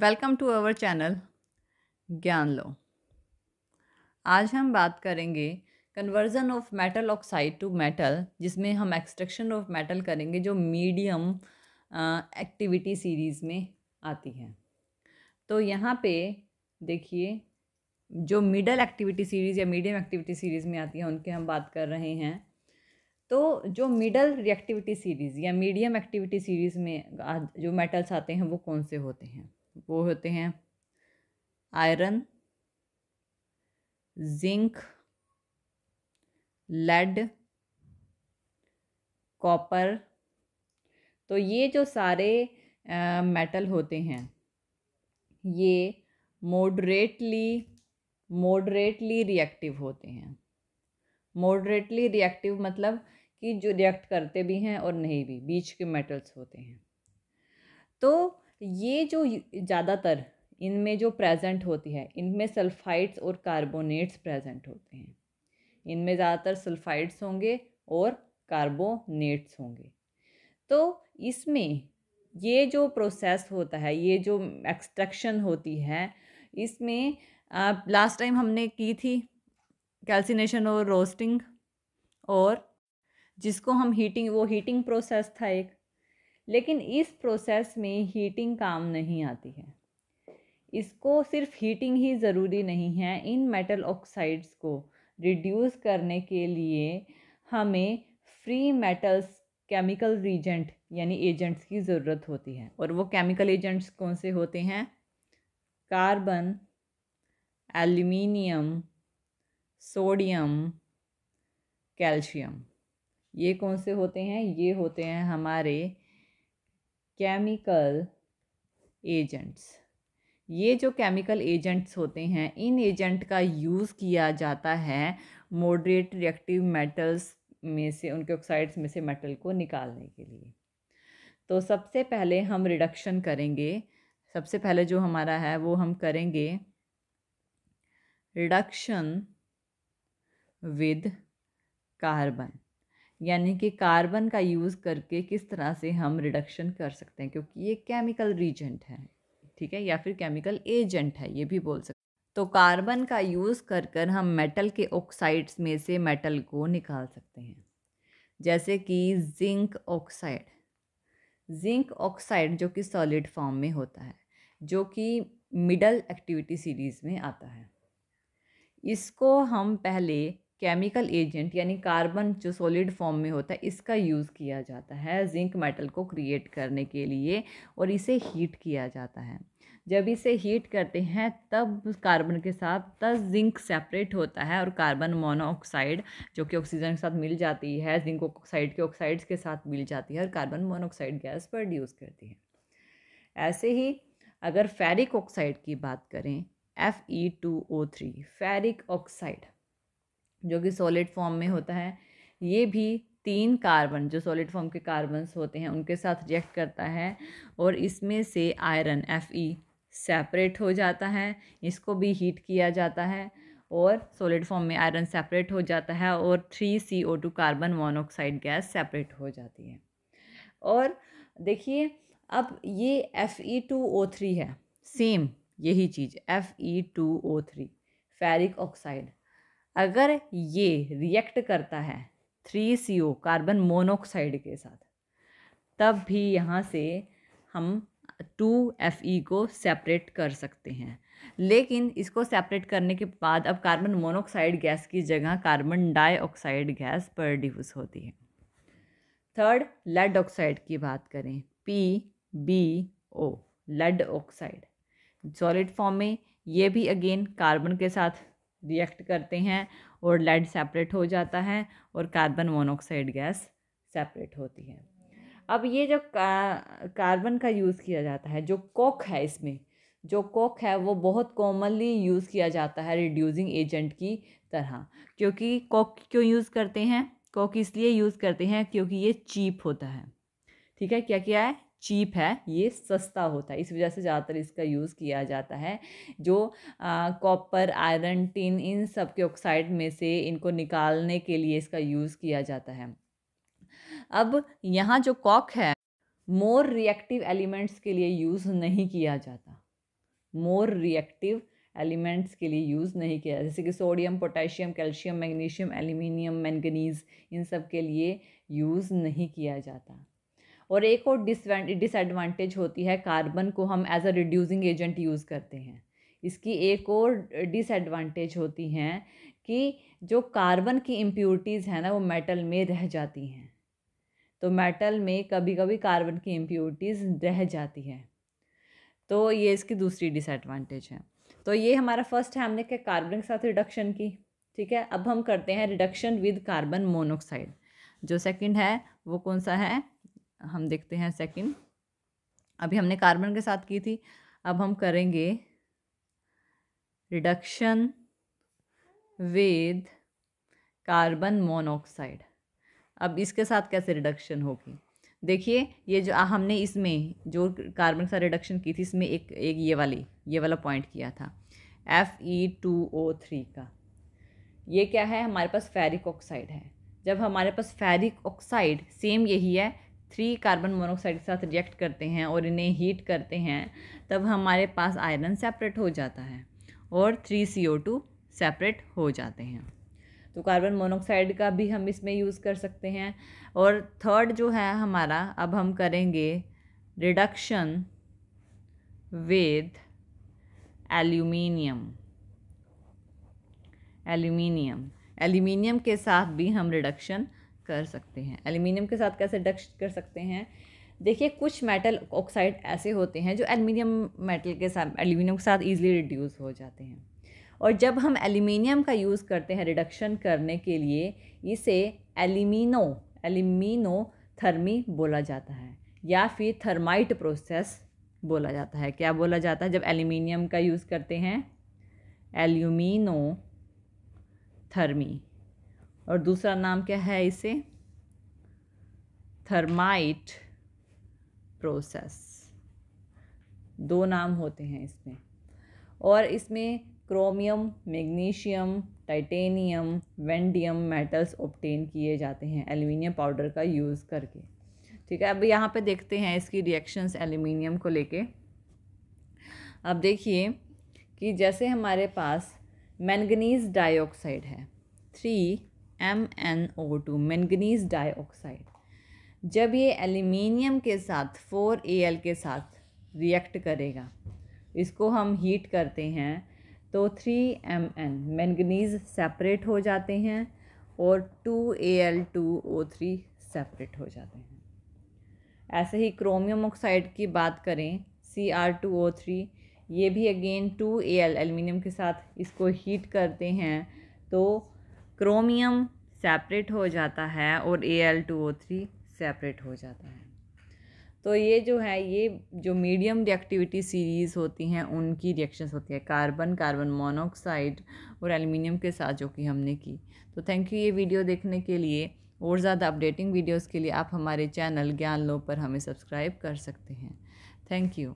welcome to our channel ज्ञान लो आज हम बात करेंगे conversion of metal oxide to metal जिसमें हम एक्सट्रैक्शन ऑफ मेटल करेंगे जो मीडियम एक्टिविटी सीरीज़ में आती है तो यहाँ पे देखिए जो मिडल एक्टिविटी सीरीज़ या मीडियम एक्टिविटी सीरीज़ में आती है उनके हम बात कर रहे हैं तो जो मिडल रिएक्टिविटी सीरीज़ या मीडियम एक्टिविटी सीरीज़ में जो मेटल्स आते हैं वो कौन से होते हैं वो होते हैं आयरन जिंक लेड कॉपर तो ये जो सारे मेटल होते हैं ये मोडरेटली मोडरेटली रिएक्टिव होते हैं मोडरेटली रिएक्टिव मतलब कि जो रिएक्ट करते भी हैं और नहीं भी बीच के मेटल्स होते हैं तो ये जो ज़्यादातर इनमें जो प्रेजेंट होती है इनमें सल्फाइड्स और कार्बोनेट्स प्रेजेंट होते हैं इनमें ज़्यादातर सल्फाइड्स होंगे और कार्बोनेट्स होंगे तो इसमें ये जो प्रोसेस होता है ये जो एक्सट्रैक्शन होती है इसमें लास्ट टाइम हमने की थी कैल्सिनेशन और रोस्टिंग और जिसको हम हीटिंग वो हीटिंग प्रोसेस था एक लेकिन इस प्रोसेस में हीटिंग काम नहीं आती है इसको सिर्फ हीटिंग ही ज़रूरी नहीं है इन मेटल ऑक्साइड्स को रिड्यूस करने के लिए हमें फ्री मेटल्स केमिकल रीजेंट यानी एजेंट्स की ज़रूरत होती है और वो केमिकल एजेंट्स कौन से होते हैं कार्बन एल्यूमिनियम सोडियम कैल्शियम ये कौन से होते हैं ये होते हैं हमारे केमिकल एजेंट्स ये जो केमिकल एजेंट्स होते हैं इन एजेंट का यूज़ किया जाता है मॉडरेट रिएक्टिव मेटल्स में से उनके ऑक्साइड्स में से मेटल को निकालने के लिए तो सबसे पहले हम रिडक्शन करेंगे सबसे पहले जो हमारा है वो हम करेंगे रिडक्शन विद कार्बन यानी कि कार्बन का यूज़ करके किस तरह से हम रिडक्शन कर सकते हैं क्योंकि ये केमिकल रीजेंट है ठीक है या फिर केमिकल एजेंट है ये भी बोल सकते तो कार्बन का यूज़ कर कर हम मेटल के ऑक्साइड्स में से मेटल को निकाल सकते हैं जैसे कि जिंक ऑक्साइड जिंक ऑक्साइड जो कि सॉलिड फॉर्म में होता है जो कि मिडल एक्टिविटी सीरीज़ में आता है इसको हम पहले केमिकल एजेंट यानी कार्बन जो सॉलिड फॉर्म में होता है इसका यूज़ किया जाता है जिंक मेटल को क्रिएट करने के लिए और इसे हीट किया जाता है जब इसे हीट करते हैं तब कार्बन के साथ तब जिंक सेपरेट होता है और कार्बन मोनोऑक्साइड जो कि ऑक्सीजन के साथ मिल जाती है जिंक ऑक्साइड के ऑक्साइड्स के साथ मिल जाती है और कार्बन मोनोऑक्साइड गैस प्रोड्यूस करती है ऐसे ही अगर फेरिक ऑक्साइड की बात करें F E two O three ferric oxide जो कि सॉलिड फॉर्म में होता है ये भी तीन कार्बन जो सॉलिड फॉर्म के कार्बन्स होते हैं उनके साथ रिएक्ट करता है और इसमें से आयरन एफ ई सेपरेट हो जाता है इसको भी हीट किया जाता है और सॉलिड फॉर्म में आयरन सेपरेट हो जाता है और three C O two carbon monoxide gas separate हो जाती है और देखिए अब ये F E two O three है सेम यही चीज़ F E two O three ferric oxide अगर ये रिएक्ट करता है three C O carbon monoxide के साथ तब भी यहाँ से हम टू एफ ई को सेपरेट कर सकते हैं लेकिन इसको सेपरेट करने के बाद अब कार्बन मोनोक्साइड गैस की जगह कार्बन डाइऑक्साइड गैस प्रोड्यूस होती है थर्ड लेड ऑक्साइड की बात करें P B O lead oxide solid form में ये भी अगेन कार्बन के साथ रिएक्ट करते हैं और लेड सेपरेट हो जाता है और कार्बन मोनोक्साइड गैस सेपरेट होती है अब ये जो का, कार्बन का यूज़ किया जाता है जो कोक है इसमें जो कोक है वो बहुत कॉमनली यूज़ किया जाता है रिड्यूसिंग एजेंट की तरह क्योंकि कोक क्यों यूज़ करते हैं कोक इसलिए यूज़ करते हैं क्योंकि ये चीप होता है ठीक है क्या क्या है चीप है ये सस्ता होता है इस वजह से ज़्यादातर इसका यूज़ किया जाता है जो कॉपर आयरन टिन इन सब के ऑक्साइड में से इनको निकालने के लिए इसका यूज़ किया जाता है अब यहाँ जो कॉक है मोर रिएक्टिव एलिमेंट्स के लिए यूज़ नहीं किया जाता मोर रिएक्टिव एलिमेंट्स के लिए यूज़ नहीं किया जाता जैसे कि sodium potassium calcium magnesium aluminium manganese इन सब के लिए यूज़ नहीं किया जाता और एक और डिसएडवांटेज होती है कार्बन को हम as a reducing agent use करते हैं इसकी एक और डिसएडवांटेज होती हैं कि जो कार्बन की इम्प्योरिटीज़ हैं ना वो मेटल में रह जाती हैं तो मेटल में कभी कभी कार्बन की इम्प्योरिटीज़ रह जाती है तो ये इसकी दूसरी डिसएडवांटेज है तो ये हमारा फर्स्ट है हमने क्या कार्बन के साथ रिडक्शन की ठीक है अब हम करते हैं रिडक्शन विद कार्बन मोनोक्साइड जो सेकंड है वो कौन सा है हम देखते हैं सेकंड अभी हमने कार्बन के साथ की थी अब हम करेंगे रिडक्शन विद कार्बन मोनोऑक्साइड अब इसके साथ कैसे रिडक्शन होगी देखिए ये जो हमने इसमें जो कार्बन का रिडक्शन की थी इसमें एक एक ये वाली ये वाला पॉइंट किया था F E two O three का ये क्या है हमारे पास फेरिक ऑक्साइड है जब हमारे पास फेरिक ऑक्साइड सेम यही है थ्री कार्बन मोनोक्साइड के साथ रिएक्ट करते हैं और इन्हें हीट करते हैं तब हमारे पास आयरन सेपरेट हो जाता है और three C O two separate हो जाते हैं तो कार्बन मोनोक्साइड का भी हम इसमें यूज़ कर सकते हैं और थर्ड जो है हमारा अब हम करेंगे reduction with aluminium aluminium aluminium के साथ भी हम रिडक्शन कर सकते हैं एल्यूमिनियम के साथ कैसे डक्श कर सकते हैं देखिए कुछ मेटल ऑक्साइड ऐसे होते हैं जो एल्युमिनियम मेटल के साथ एल्युमिनियम के साथ ईजिली रिड्यूस हो जाते हैं और जब हम एल्युमिनियम का यूज़ करते हैं रिडक्शन करने के लिए इसे एलिमिनो एल्यूमिनो थर्मी बोला जाता है या फिर थर्माइट प्रोसेस बोला जाता है क्या बोला जाता है जब एल्युमिनियम का यूज़ करते हैं एल्यूमिनो थर्मी और दूसरा नाम क्या है इसे थर्माइट प्रोसेस दो नाम होते हैं इसमें और इसमें chromium magnesium titanium vanadium metals obtain किए जाते हैं एल्युमिनियम पाउडर का यूज़ करके ठीक है अब यहाँ पे देखते हैं इसकी रिएक्शंस एल्युमिनियम को लेके अब देखिए कि जैसे हमारे पास मैंगनीज डाइऑक्साइड है three M N O two manganese dioxide जब ये एल्यूमिनियम के साथ फोर ए एल के साथ रिएक्ट करेगा इसको हम हीट करते हैं तो three M N manganese separate हो जाते हैं और two A L two O three separate हो जाते हैं ऐसे ही क्रोमियम ऑक्साइड की बात करें C R two O three ये भी again two A L aluminium के साथ इसको हीट करते हैं तो क्रोमियम सेपरेट हो जाता है और A L two O three separate हो जाता है तो ये जो है ये जो मीडियम रिएक्टिविटी सीरीज़ होती हैं उनकी रिएक्शंस होती है कार्बन कार्बन मोनोऑक्साइड और एल्युमिनियम के साथ जो कि हमने की तो थैंक यू ये वीडियो देखने के लिए और ज़्यादा अपडेटिंग वीडियोस के लिए आप हमारे चैनल ज्ञान लो पर हमें सब्सक्राइब कर सकते हैं थैंक यू